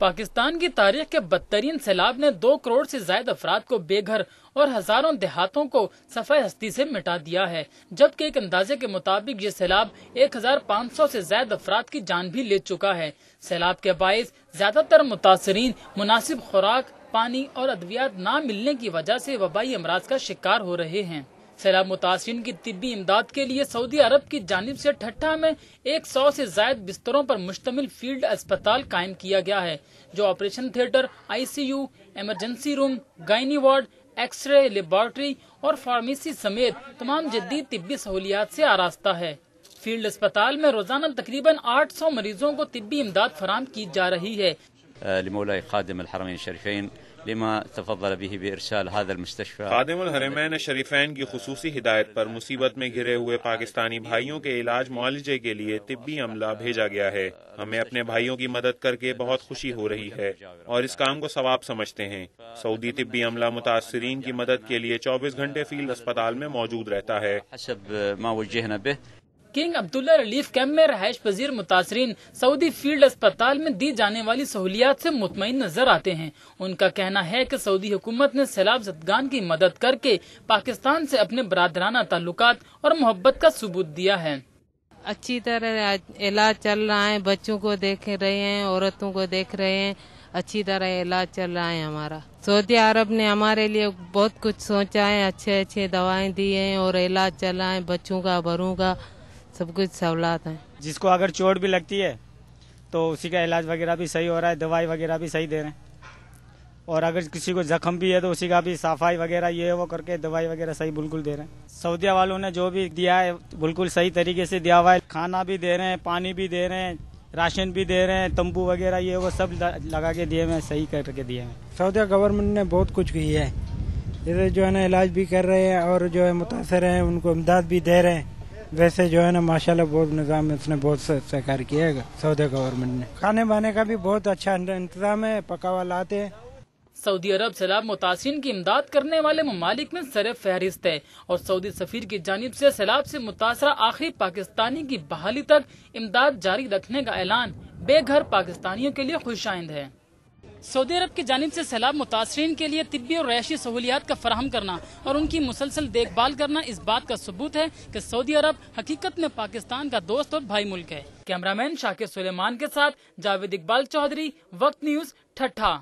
पाकिस्तान की तारीख के बदतरीन सैलाब ने दो करोड़ से ज्यादा अफराद को बेघर और हजारों देहातों को सफाई हस्ती से मिटा दिया है जबकि एक अंदाजे के मुताबिक ये सैलाब 1500 से ज्यादा अफराद की जान भी ले चुका है सैलाब के बायस ज्यादातर मुतासरीन मुनासिब खुराक पानी और अद्वियात न मिलने की वजह से वबाई अमराज का शिकार हो रहे हैं सैलाब मुतासरीन की तिबी इमदाद के लिए सऊदी अरब की जानब ऐसी ठट्ठा में एक सौ ऐसी जायद बिस्तरों आरोप मुश्तमिल फील्ड अस्पताल कायम किया गया है जो operation theatre I C U emergency room gynae ward x-ray laboratory और फार्मेसी समेत तमाम जदीद तिबी सहूलियात ऐसी आरास्ता है फील्ड अस्पताल में रोजाना तकरीबन आठ सौ मरीजों को तिबी इमदाद फराम की जा रही है लिमा तफल भी बरसाल हादर मुस्तफ़ा खादिम हरमैन शरीफैन की खसूसी हिदायत पर मुसीबत में घिरे हुए पाकिस्तानी भाइयों के इलाज मुआलजे के लिए तिब्बी अमला भेजा गया है हमें अपने भाइयों की मदद करके बहुत खुशी हो रही है और इस काम को सवाब समझते हैं सऊदी तिब्बी अमला मुतासरीन की मदद के लिए चौबीस घंटे फील्ड अस्पताल में मौजूद रहता है किंग अब्दुल्ला रिलीफ कैंप में रहायश पजीर मुतासरीन सऊदी फील्ड अस्पताल में दी जाने वाली सहूलियात से मुतमिन नजर आते हैं उनका कहना है कि सऊदी हुकूमत ने सैलाब जदगान की मदद करके पाकिस्तान से अपने बरदराना ताल्लुक और मोहब्बत का सबूत दिया है अच्छी तरह इलाज चल रहा है बच्चों को देख रहे हैं औरतों को देख रहे हैं अच्छी तरह इलाज चल रहा है हमारा सऊदी अरब ने हमारे लिए बहुत कुछ सोचा है अच्छे अच्छे दवाएं दी हैं और इलाज चल रहा है बच्चों का बड़ों का सब कुछ सहूलत है जिसको अगर चोट भी लगती है तो उसी का इलाज वगैरह भी सही हो रहा है दवाई वगैरह भी सही दे रहे हैं और अगर किसी को जख्म भी है तो उसी का भी सफाई वगैरह ये वो करके दवाई वगैरह सही बिल्कुल दे रहे हैं सऊदिया वालों ने जो भी दिया है बिल्कुल सही तरीके से दिया हुआ है खाना भी दे रहे हैं पानी भी दे रहे हैं राशन भी दे रहे हैं तंबू वगैरह ये वो सब लगा के दिए हैं सही करके दिए हैं सऊदिया गवर्नमेंट ने बहुत कुछ किया है जैसे जो है ना इलाज भी कर रहे हैं और जो है मुतासर हैं उनको इमदाद भी दे रहे हैं वैसे जो है ना माशाल्लाह बहुत निज़ाम उसने बहुत सहकार किया है सऊदी गवर्नमेंट ने खाने बाने का भी बहुत अच्छा इंतजाम है पका हुआ लाते हैं सऊदी अरब सैलाब मुतासरीन की इमदाद करने वाले ममालिक में सर फहरिस्त है और सऊदी सफ़ीर की जानब से सैलाब से मुतासरा आखिरी पाकिस्तानी की बहाली तक इमदाद जारी रखने का ऐलान बेघर पाकिस्तानियों के लिए खुशाइंद है सऊदी अरब की जानब ऐसी सैलाब मुतासरीन के लिए तिब्बी और रैशी सहूलियात का फराहम करना और उनकी मुसलसल देखभाल करना इस बात का सबूत है की सऊदी अरब हकीकत में पाकिस्तान का दोस्त और भाई मुल्क है कैमरामैन शाकिर सुलेमान के साथ जावेद इकबाल चौधरी वक्त न्यूज ठट्ठा